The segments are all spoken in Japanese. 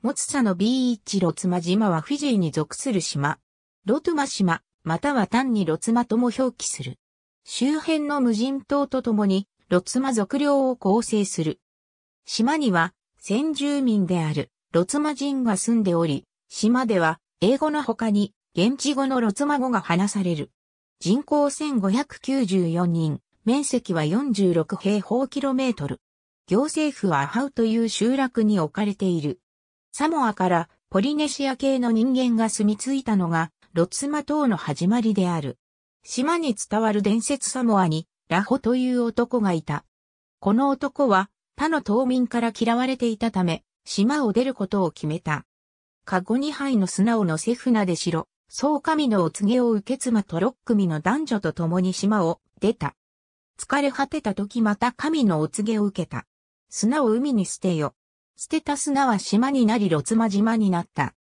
モツサのビーチロツマ島はフィジーに属する島。ロトゥマ島、または単にロツマとも表記する。周辺の無人島とともに、ロツマ属領を構成する。島には、先住民である、ロツマ人が住んでおり、島では、英語の他に、現地語のロツマ語が話される。人口1594人、面積は46平方キロメートル。行政府はアハウという集落に置かれている。サモアからポリネシア系の人間が住み着いたのが、ロツマ島の始まりである。島に伝わる伝説サモアに、ラホという男がいた。この男は、他の島民から嫌われていたため、島を出ることを決めた。カゴ2杯の砂を乗せ船でしろ、そう神のお告げを受け妻と6組の男女と共に島を出た。疲れ果てた時また神のお告げを受けた。砂を海に捨てよ。ステタスナは島になりロツマ島になった。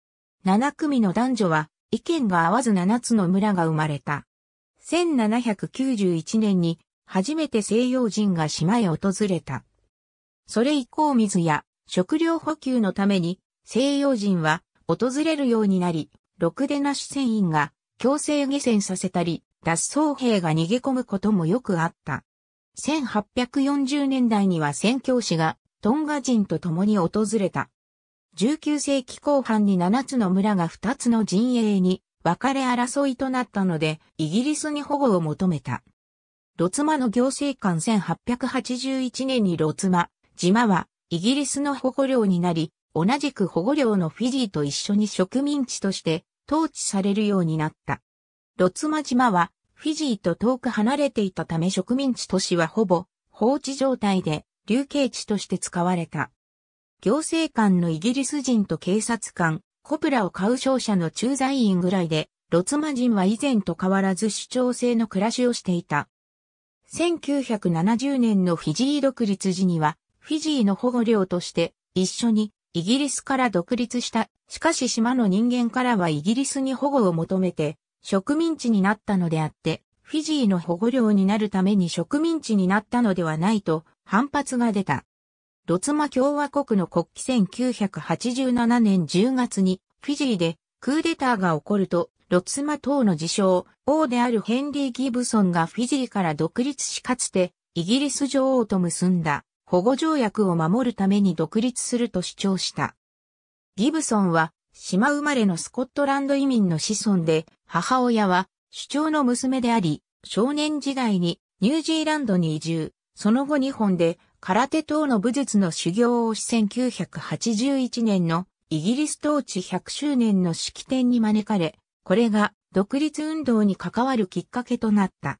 七組の男女は意見が合わず七つの村が生まれた。1791年に初めて西洋人が島へ訪れた。それ以降水や食料補給のために西洋人は訪れるようになり、ろくでなし船員が強制下船させたり、脱走兵が逃げ込むこともよくあった。1840年代には宣教師がトンガ人と共に訪れた。19世紀後半に7つの村が2つの陣営に分かれ争いとなったので、イギリスに保護を求めた。ロツマの行政官1881年にロツマ、島はイギリスの保護領になり、同じく保護領のフィジーと一緒に植民地として統治されるようになった。ロツマ島はフィジーと遠く離れていたため植民地都市はほぼ放置状態で流刑地として使われた。行政官のイギリス人と警察官、コプラを買う商社の駐在員ぐらいで、ロツマ人は以前と変わらず主張性の暮らしをしていた。1970年のフィジー独立時には、フィジーの保護領として一緒にイギリスから独立した。しかし島の人間からはイギリスに保護を求めて植民地になったのであって、フィジーの保護領になるために植民地になったのではないと反発が出た。ロツマ共和国の国旗1987年10月にフィジーでクーデターが起こると、ロツマ党の自称、王であるヘンリー・ギブソンがフィジーから独立しかつてイギリス女王と結んだ保護条約を守るために独立すると主張した。ギブソンは島生まれのスコットランド移民の子孫で、母親は主張の娘であり、少年時代にニュージーランドに移住。その後日本で空手等の武術の修行をし1981年のイギリス統治100周年の式典に招かれ、これが独立運動に関わるきっかけとなった。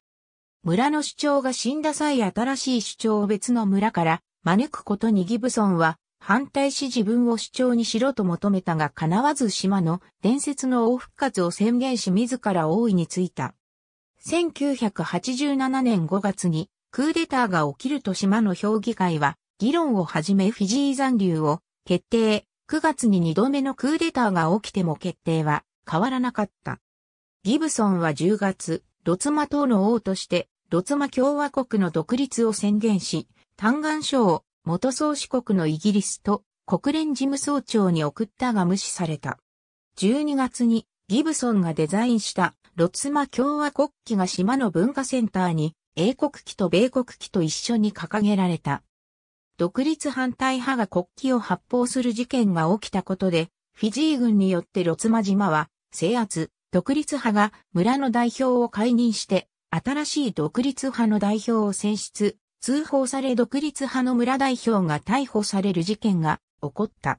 村の首長が死んだ際新しい首長を別の村から招くことにギブソンは反対し自分を主張にしろと求めたが叶わず島の伝説の大復活を宣言し自ら王位についた。1987年5月にクーデターが起きると島の評議会は、議論をはじめフィジー残留を決定。9月に2度目のクーデターが起きても決定は変わらなかった。ギブソンは10月、ロツマ島の王として、ロツマ共和国の独立を宣言し、嘆願書を元宗始国のイギリスと国連事務総長に送ったが無視された。12月にギブソンがデザインしたロツマ共和国旗が島の文化センターに英国旗と米国旗と一緒に掲げられた。独立反対派が国旗を発砲する事件が起きたことで、フィジー軍によってロツマ島は制圧、独立派が村の代表を解任して、新しい独立派の代表を選出、通報され独立派の村代表が逮捕される事件が起こった。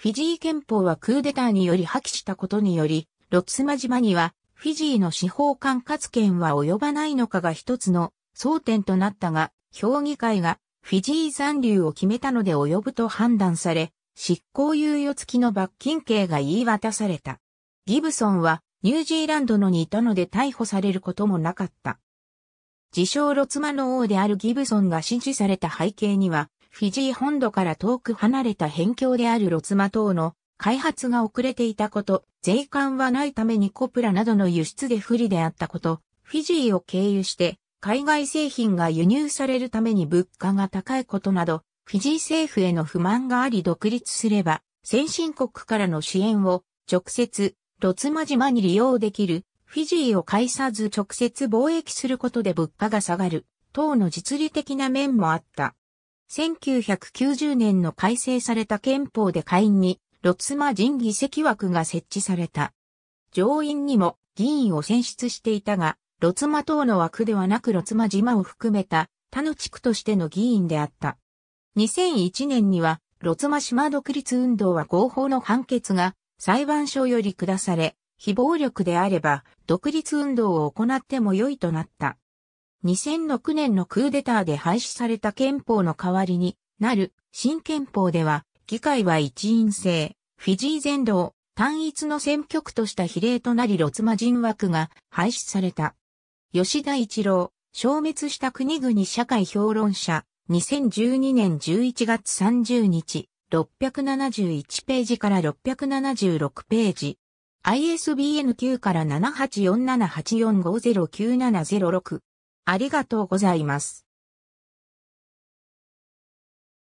フィジー憲法はクーデターにより破棄したことにより、ロツマ島にはフィジーの司法管轄権は及ばないのかが一つの争点となったが、評議会がフィジー残留を決めたので及ぶと判断され、執行猶予付きの罰金刑が言い渡された。ギブソンはニュージーランドのにいたので逮捕されることもなかった。自称ロツマの王であるギブソンが支持された背景には、フィジー本土から遠く離れた辺境であるロツマ島の開発が遅れていたこと、税関はないためにコプラなどの輸出で不利であったこと、フィジーを経由して海外製品が輸入されるために物価が高いことなど、フィジー政府への不満があり独立すれば、先進国からの支援を直接、ロツマ島に利用できる、フィジーを介さず直接貿易することで物価が下がる、等の実利的な面もあった。1990年の改正された憲法で会員にロツマ人議席枠が設置された。上院にも議員を選出していたが、ロツマ島の枠ではなくロツマ島を含めた他の地区としての議員であった。2001年には、ロツマ島独立運動は合法の判決が裁判所より下され、非暴力であれば独立運動を行っても良いとなった。2006年のクーデターで廃止された憲法の代わりになる新憲法では議会は一員制、フィジー全土を単一の選挙区とした比例となりロツマ人枠が廃止された。吉田一郎、消滅した国々社会評論者、2012年11月30日、671ページから676ページ。ISBN 9から784784509706。ありがとうございます。